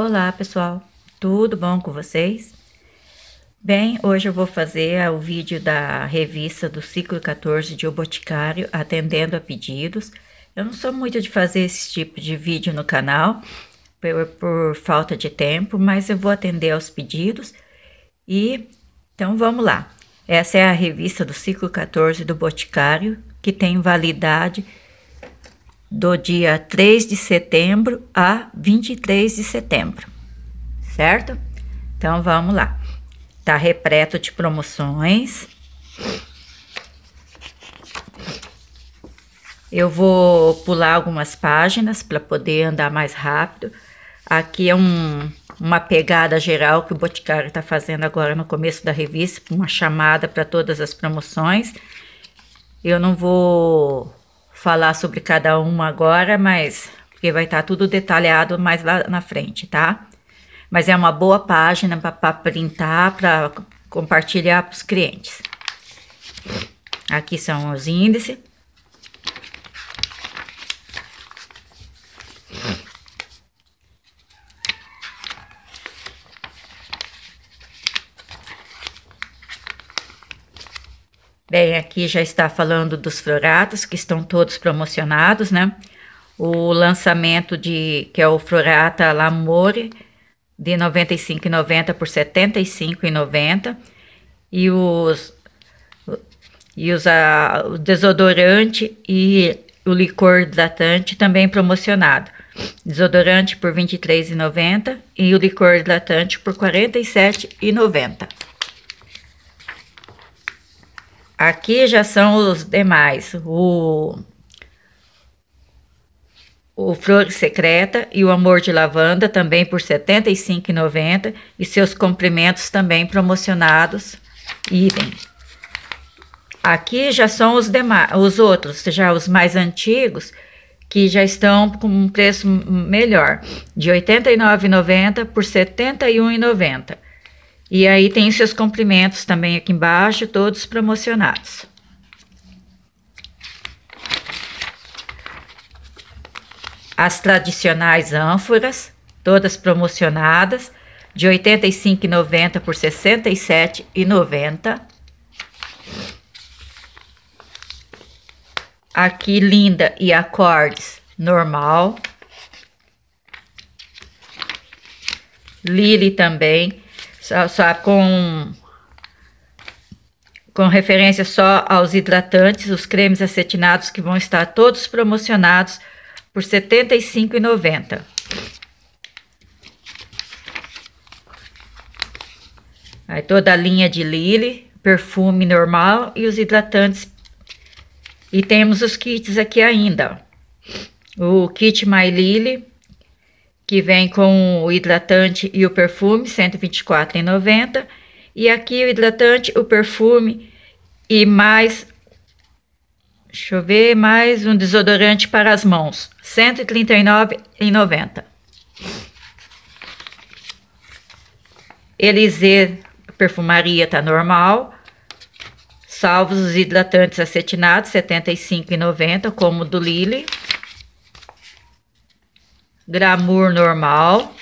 Olá pessoal, tudo bom com vocês? Bem, hoje eu vou fazer o vídeo da revista do ciclo 14 de O Boticário, atendendo a pedidos. Eu não sou muito de fazer esse tipo de vídeo no canal, por, por falta de tempo, mas eu vou atender aos pedidos. E, então vamos lá. Essa é a revista do ciclo 14 do Boticário, que tem validade do dia 3 de setembro a 23 de setembro, certo? Então vamos lá. Tá repleto de promoções. Eu vou pular algumas páginas para poder andar mais rápido. Aqui é um, uma pegada geral que o Boticário está fazendo agora no começo da revista, uma chamada para todas as promoções. Eu não vou falar sobre cada uma agora, mas porque vai estar tá tudo detalhado mais lá na frente, tá? Mas é uma boa página para printar, para compartilhar para os clientes. Aqui são os índices. Bem, aqui já está falando dos floratos, que estão todos promocionados, né? O lançamento de que é o Florata L'Amore de 95,90 por 75,90 e os e os a, o desodorante e o licor hidratante também promocionado. Desodorante por 23,90 e o licor hidratante por 47,90. Aqui já são os demais, o, o Flor Secreta e o Amor de Lavanda, também por R$ 75,90, e seus cumprimentos também promocionados, idem. Aqui já são os, demais, os outros, já os mais antigos, que já estão com um preço melhor, de R$ 89,90 por R$ 71,90. E aí tem seus comprimentos também aqui embaixo, todos promocionados. As tradicionais ânforas, todas promocionadas, de R$ 85,90 por R$ 67,90. Aqui, linda e acordes, normal. Lily também, só, só com com referência só aos hidratantes, os cremes acetinados que vão estar todos promocionados por R$ 75,90. Aí toda a linha de Lily, perfume normal e os hidratantes. E temos os kits aqui ainda. O kit My Lily que vem com o hidratante e o perfume, R$ 124,90. E aqui o hidratante, o perfume e mais, deixa eu ver, mais um desodorante para as mãos, R$ 139,90. Elize perfumaria tá normal. Salvos os hidratantes acetinados, R$ 75,90, como o do Lily. Gramur normal.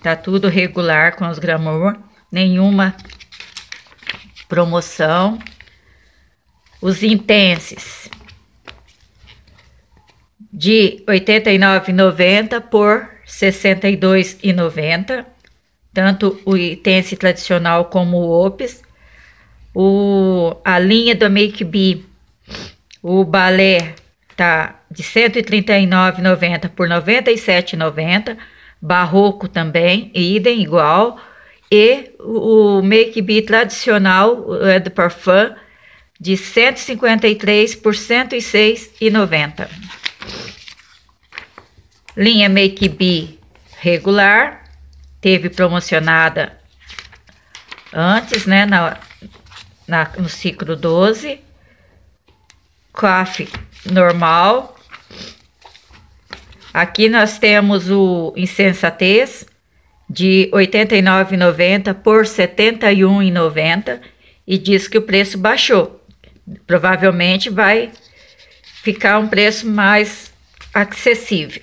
Tá tudo regular com os gramur. Nenhuma promoção. Os intenses de R$ 89,90 por R$ 62,90, tanto o intense tradicional como o Ops. O, a linha do Make B, o balé tá de R$ 139,90 por R$ 97,90, barroco também, idem igual, e o make-be tradicional é de parfum de R$ 153 por R$ 106,90. Linha make-be regular, teve promocionada antes, né, na, na no ciclo 12. Coffee normal, Aqui nós temos o Insensatez de R$ 89,90 por R$ 71,90 e diz que o preço baixou. Provavelmente vai ficar um preço mais acessível.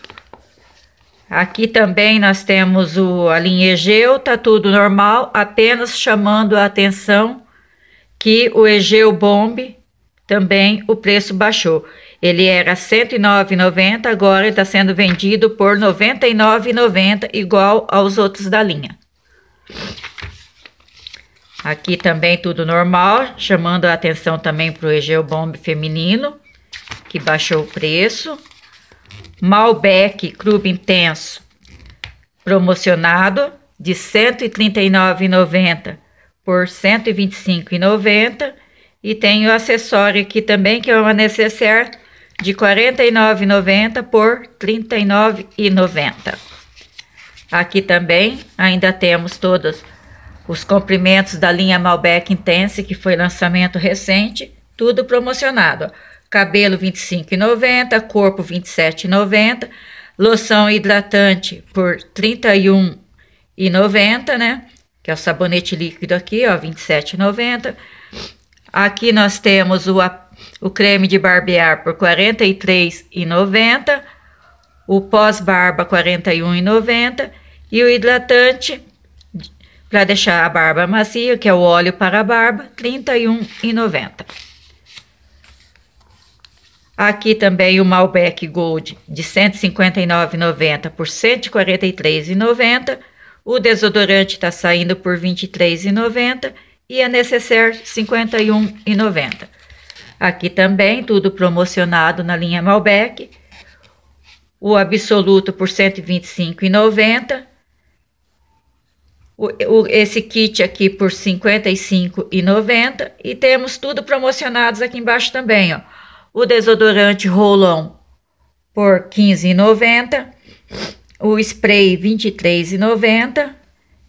Aqui também nós temos o, a linha Egeu, tá tudo normal, apenas chamando a atenção que o Egeu Bombe também o preço baixou. Ele era R$ 109,90, agora está sendo vendido por R$ 99,90, igual aos outros da linha. Aqui também tudo normal, chamando a atenção também para o Egeu Bomb feminino, que baixou o preço. Malbec Clube Intenso, promocionado de R$ 139,90 por R$ 125,90. E tem o acessório aqui também, que é uma necessaire de R$ 49,90 por R$ 39,90. Aqui também ainda temos todos os comprimentos da linha Malbec Intense, que foi lançamento recente, tudo promocionado. Cabelo R$ 25,90, corpo R$ 27,90, loção hidratante por R$ 31,90, né? Que é o sabonete líquido aqui, ó, R$ 27,90 Aqui nós temos o, o creme de barbear por R$ 43,90, o pós-barba R$ 41,90 e o hidratante para deixar a barba macia, que é o óleo para a barba, R$ 31,90. Aqui também o Malbec Gold de R$ 159,90 por R$ 143,90. O desodorante está saindo por R$ 23,90 e a Necessaire 51,90. Aqui também tudo promocionado na linha Malbec. O Absoluto por 125,90. e esse kit aqui por 55,90 e temos tudo promocionados aqui embaixo também, ó. O desodorante Rolon por 15,90, o spray 23,90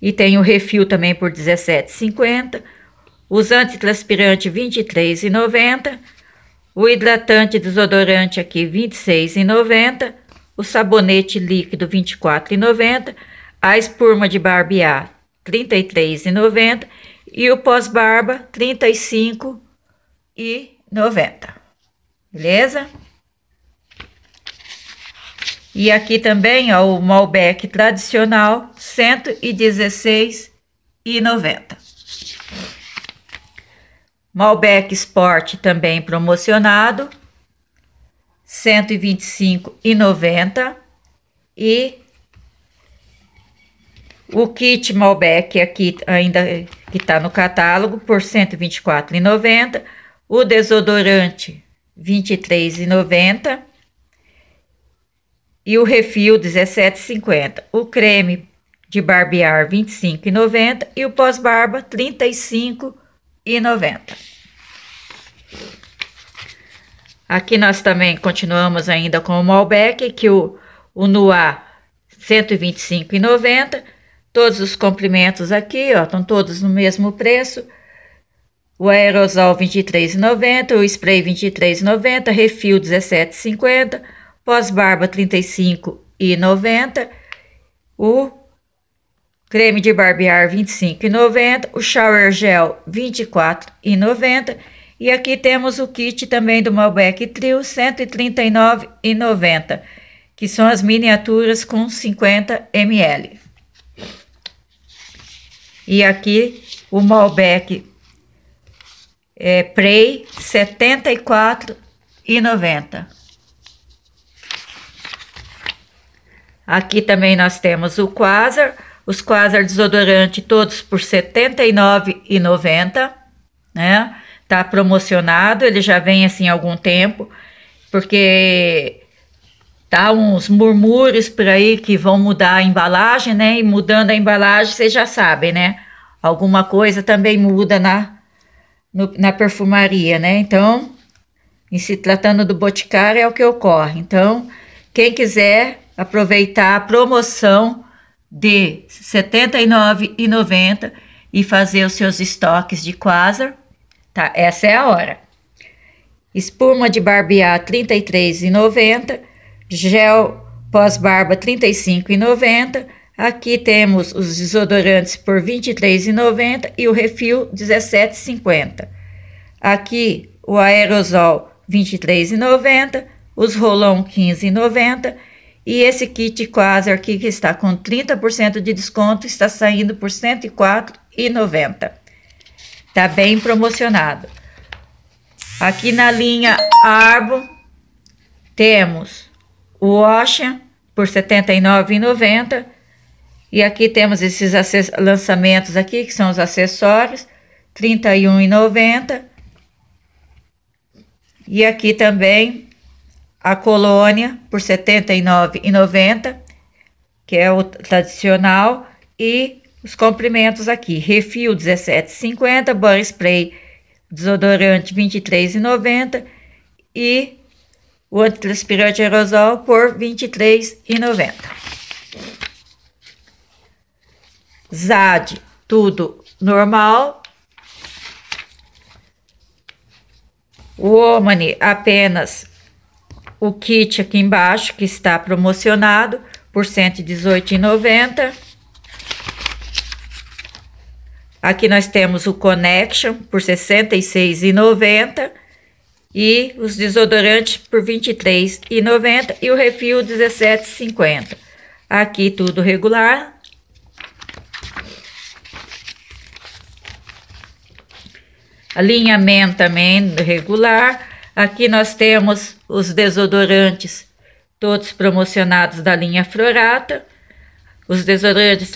e tem o refil também por 17,50. Os antitranspirantes R$ 23,90. O hidratante desodorante aqui R$ 26,90. O sabonete líquido R$ 24,90. A espuma de barbear R$ 33,90. E o pós-barba R$ 35,90. Beleza? E aqui também, ó, o Malbec tradicional 116,90. Malbec Sport também promocionado, 125,90 e o kit Malbec aqui ainda que está no catálogo por 124,90, o desodorante 23,90 e o refil 17,50. O creme de barbear R$ 25,90 e o pós-barba R$ 35,90. Aqui nós também continuamos ainda com o Malbec, que o, o Nuá R$ 125,90. Todos os comprimentos aqui, ó, estão todos no mesmo preço. O aerosol R$ 23,90, o spray R$ 23,90, refil R$ 17,50, pós-barba R$ 35,90, o Creme de barbear R$ 25,90. O shower gel R$ 24,90. E aqui temos o kit também do Malbec Trio, R$ 139,90, que são as miniaturas com 50 ml. E aqui o Malbec é, Prey, R$ 74,90. Aqui também nós temos o Quasar, os Quasar desodorante todos por R$ 79,90, né? Tá promocionado, ele já vem assim há algum tempo, porque tá uns murmúrios por aí que vão mudar a embalagem, né? E mudando a embalagem, vocês já sabem, né? Alguma coisa também muda na no, na perfumaria, né? Então, em se tratando do Boticário é o que ocorre. Então, quem quiser aproveitar a promoção de R$ 79,90 e fazer os seus estoques de quasar, tá? Essa é a hora. Espuma de barbear R$ 33,90, gel pós-barba R$ 35,90. Aqui temos os desodorantes por R$ 23,90 e o refil 17,50. Aqui o aerosol R$ 23,90, os rolão R$ 15,90 e esse kit quase aqui que está com 30% de desconto está saindo por R$ 104,90. está bem promocionado. Aqui na linha Arbo temos o Ocean por R$ 79,90. E aqui temos esses lançamentos aqui, que são os acessórios, R$ 31,90. E aqui também a colônia por R$ 79,90, que é o tradicional, e os comprimentos aqui, refil R$ 17,50, banho spray desodorante R$ 23,90 e o antitranspirante aerosol por R$ 23,90. ZAD, tudo normal. O Omni, apenas o kit aqui embaixo, que está promocionado por R$ 118,90. Aqui nós temos o Connection por R$ 66,90 e os desodorantes por R$ 23,90 e o refil 17,50. Aqui tudo regular. Alinhamento também regular. Aqui nós temos os desodorantes, todos promocionados da linha Florata. Os desodorantes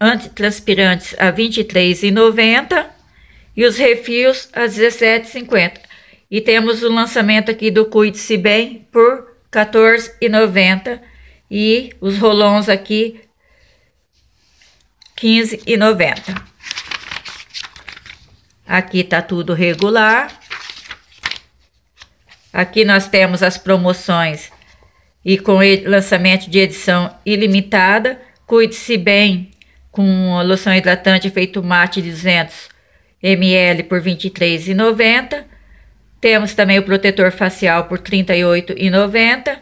antitranspirantes a R$ 23,90 e os refios a R$ 17,50. E temos o lançamento aqui do Cuide-se Bem por R$ 14,90 e os rolons aqui R$ 15,90. Aqui tá tudo regular. Aqui nós temos as promoções e com lançamento de edição ilimitada. Cuide-se bem com a loção hidratante feito mate 200 ml por R$ 23,90. Temos também o protetor facial por R$ 38,90.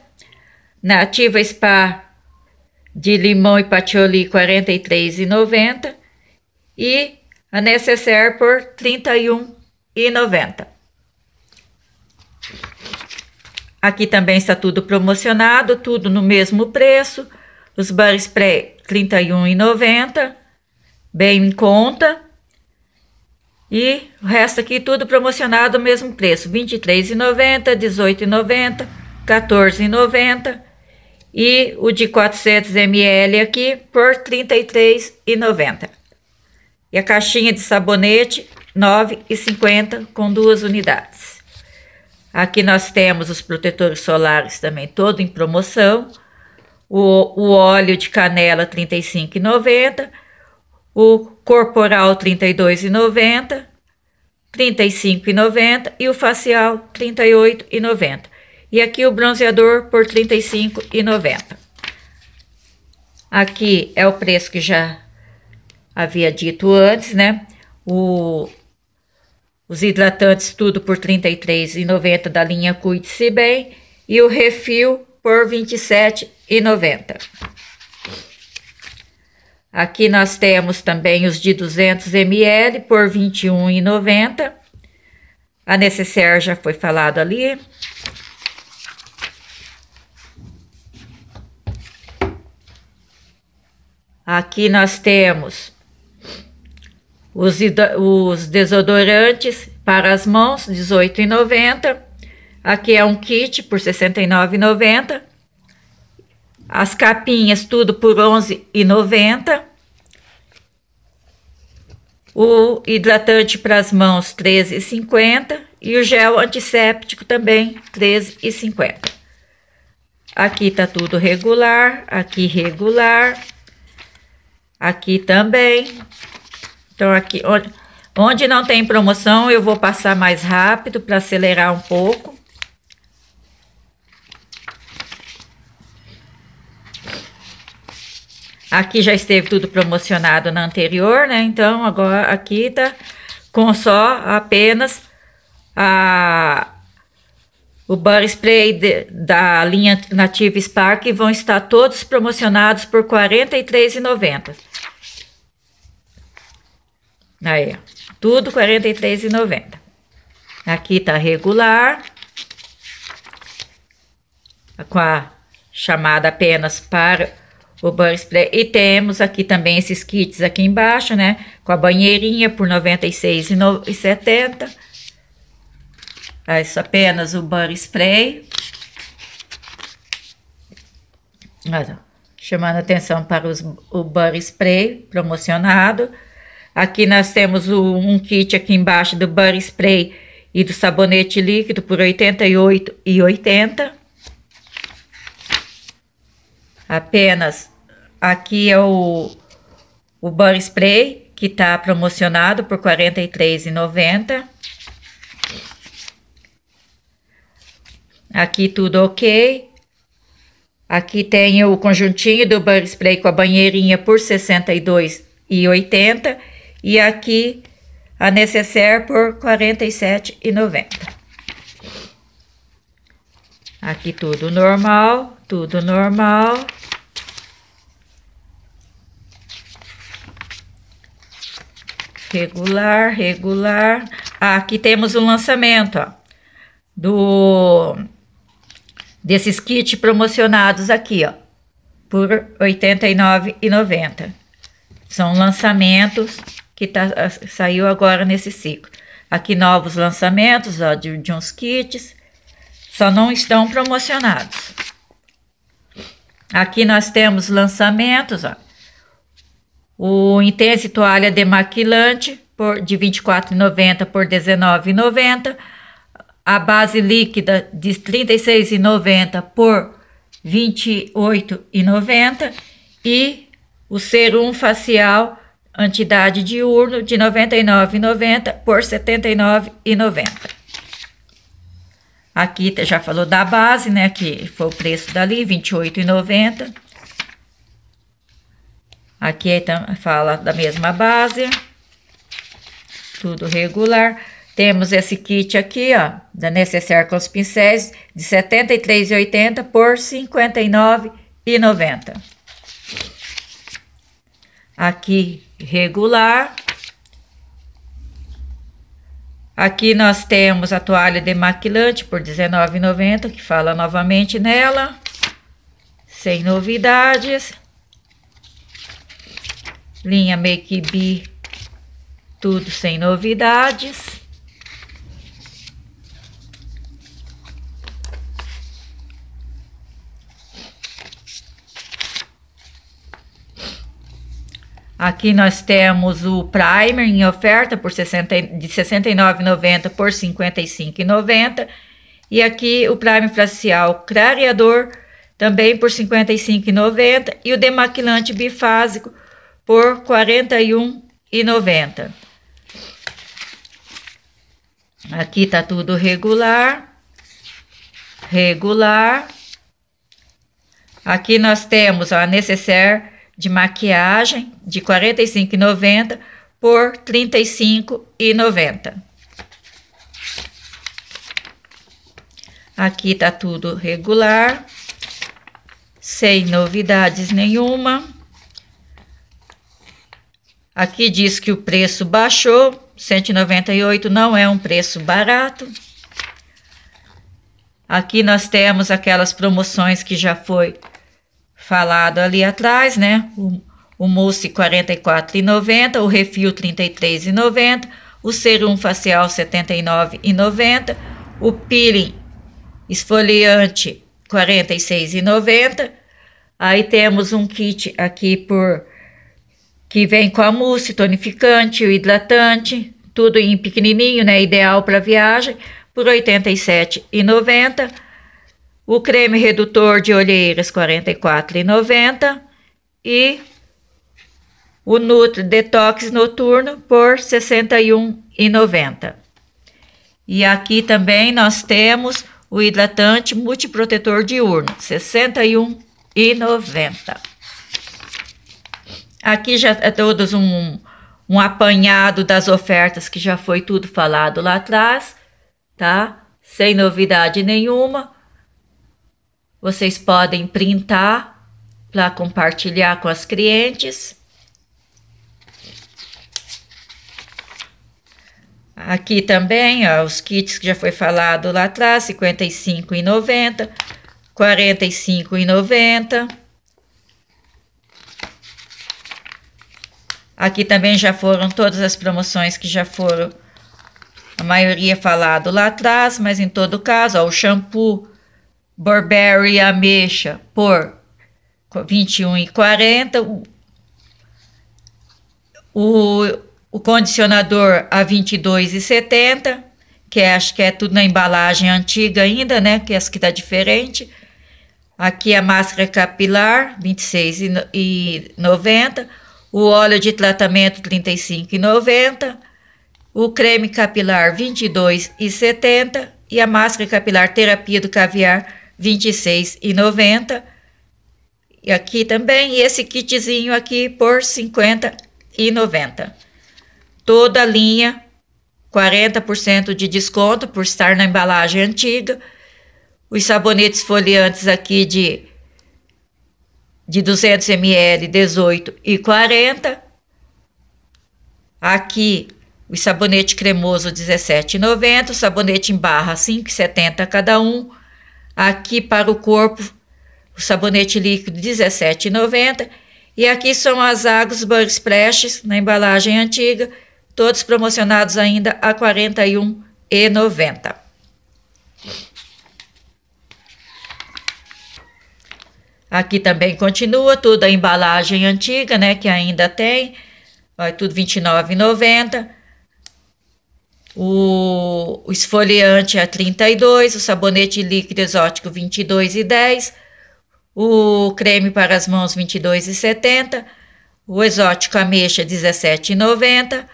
Nativa Spa de limão e patchouli R$ 43,90. E a Necessaire por R$ 31,90. Aqui também está tudo promocionado, tudo no mesmo preço. Os bares pré R$ 31,90, bem em conta. E o resto aqui tudo promocionado mesmo preço, R$ 23,90, R$ 18,90, R$ 14,90. E o de 400 ml aqui por R$ 33,90. E a caixinha de sabonete, R$ 9,50 com duas unidades. Aqui nós temos os protetores solares também todo em promoção. O, o óleo de canela R$ 35,90. O corporal R$ 32,90. R$ 35,90 e o facial R$ 38,90. E aqui o bronzeador por R$ 35,90. Aqui é o preço que já havia dito antes, né? O os hidratantes tudo por R$ 33,90 da linha Cuide-se Bem e o refil por R$ 27,90. Aqui nós temos também os de 200 ml por R$ 21,90. A necessaire já foi falado ali. Aqui nós temos os, os desodorantes para as mãos, R$ 18,90. Aqui é um kit por R$ 69,90. As capinhas, tudo por R$ 11,90. O hidratante para as mãos, R$ 13,50. E o gel antisséptico também, R$ 13,50. Aqui tá tudo regular, aqui regular, aqui também. Então, aqui, onde, onde não tem promoção, eu vou passar mais rápido para acelerar um pouco. Aqui já esteve tudo promocionado na anterior, né? Então, agora aqui tá com só apenas a, o Bar Spray de, da linha Native Spark e vão estar todos promocionados por R$ 43,90. Aí, ó. Tudo R$ 43,90. Aqui tá regular. Com a chamada apenas para o bar spray. E temos aqui também esses kits aqui embaixo, né? Com a banheirinha por R$ 96,70. É isso apenas o bar spray. Olha, chamando atenção para os, o bar spray promocionado. Aqui nós temos o, um kit aqui embaixo do body spray e do sabonete líquido por 88 e 80. Apenas aqui é o, o body spray que está promocionado por 43,90. Aqui tudo ok. Aqui tem o conjuntinho do body spray com a banheirinha por 62 e 80 e aqui a necessaire por R$ 47,90. Aqui tudo normal, tudo normal. Regular, regular. aqui temos um lançamento, ó, do desses kits promocionados aqui, ó, por R$ 89,90. São lançamentos que tá, ah, saiu agora nesse ciclo. Aqui novos lançamentos ó, de, de uns kits, só não estão promocionados. Aqui nós temos lançamentos, ó. O Intense Toalha Demaquilante por, de R$ 24,90 por R$ 19,90. A base líquida de R$ 36,90 por R$ 28,90. E o serum facial Antidade de urno de R$ 99,90 por R$ 79,90. Aqui tá, já falou da base, né? Que foi o preço dali, R$ 28,90. Aqui tá, fala da mesma base. Tudo regular. Temos esse kit aqui, ó, da Necessaire com os pincéis, de R$ 73,80 por R$ 59,90. Aqui regular. Aqui nós temos a toalha demaquilante por R$19,90, que fala novamente nela. Sem novidades. Linha Make B, tudo sem novidades. Aqui nós temos o primer em oferta por 60, de 69,90 por 55,90 e aqui o primer facial clareador também por 55,90 e o demaquilante bifásico por 41,90. Aqui tá tudo regular, regular. Aqui nós temos ó, a necessaire de maquiagem de R$ 45,90 por R$ 35,90. Aqui tá tudo regular, sem novidades nenhuma. Aqui diz que o preço baixou, 198 não é um preço barato. Aqui nós temos aquelas promoções que já foi falado ali atrás, né? O, o mousse R$ 44,90, o refil R$ 33,90, o serum facial R$ 79,90, o peeling esfoliante R$ 46,90. Aí temos um kit aqui por que vem com a mousse, tonificante, o hidratante, tudo em pequenininho, né? Ideal para viagem, por R$ 87,90 o creme redutor de olheiras R$ 44,90 e o Nutri Detox Noturno por R$ 61,90. E aqui também nós temos o hidratante multiprotetor diurno, R$ 61,90. Aqui já é todos um, um apanhado das ofertas que já foi tudo falado lá atrás, tá? Sem novidade nenhuma. Vocês podem printar para compartilhar com as clientes. Aqui também, ó, os kits que já foi falado lá atrás, R$ 55,90, R$ 45,90. Aqui também já foram todas as promoções que já foram, a maioria falado lá atrás, mas em todo caso, ó, o shampoo Burberry ameixa por 21,40, o, o condicionador a 22,70, que é, acho que é tudo na embalagem antiga ainda, né? Que é acho que tá diferente. Aqui é a máscara capilar, R$ 26,90. O óleo de tratamento, R$ 35,90. O creme capilar, R$ 22,70. E a máscara capilar terapia do caviar, 26,90. E aqui também, e esse kitzinho aqui por 50,90. Toda a linha 40% de desconto por estar na embalagem antiga. Os sabonetes foliantes aqui de de 200 ml 18 e Aqui o sabonete cremoso 17,90, sabonete em barra 5,70 cada um. Aqui para o corpo, o sabonete líquido 17,90 E aqui são as águas Bar Splash na embalagem antiga, todos promocionados ainda a R$ 41,90. Aqui também continua tudo a embalagem antiga, né, que ainda tem. vai tudo R$ 29,90 o, esfoliante é a 32, o sabonete líquido exótico 22 e 10, o creme para as mãos 22 e 70, o exótico ameixa 17 e 90,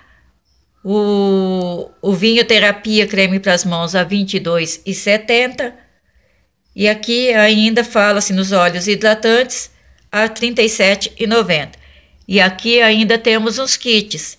o, o vinho terapia creme para as mãos a 22 e 70 e aqui ainda fala-se nos óleos hidratantes a 37 e 90. E aqui ainda temos uns kits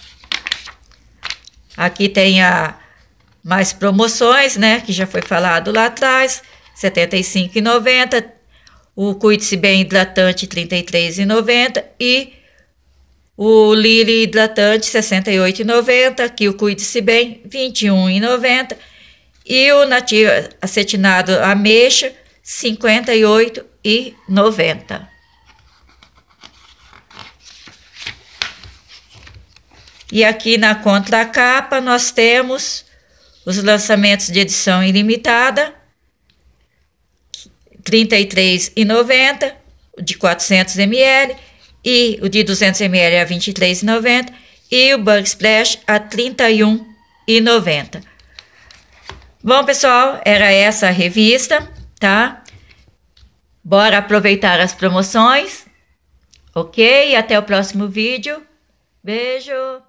Aqui tem a mais promoções, né, que já foi falado lá atrás, R$ 75,90. O Cuide-se Bem Hidratante, R$ 33,90. E o Lili Hidratante, R$ 68,90. Aqui o Cuide-se Bem, R$ 21,90. E o Nativo Acetinado Ameixa, R$ 58,90. E aqui na capa nós temos os lançamentos de edição ilimitada, R$ 33,90, de 400 ml e o de 200 ml a R$ 23,90 e o Bug Splash a R$ 31,90. Bom, pessoal, era essa a revista, tá? Bora aproveitar as promoções. Ok? Até o próximo vídeo. Beijo!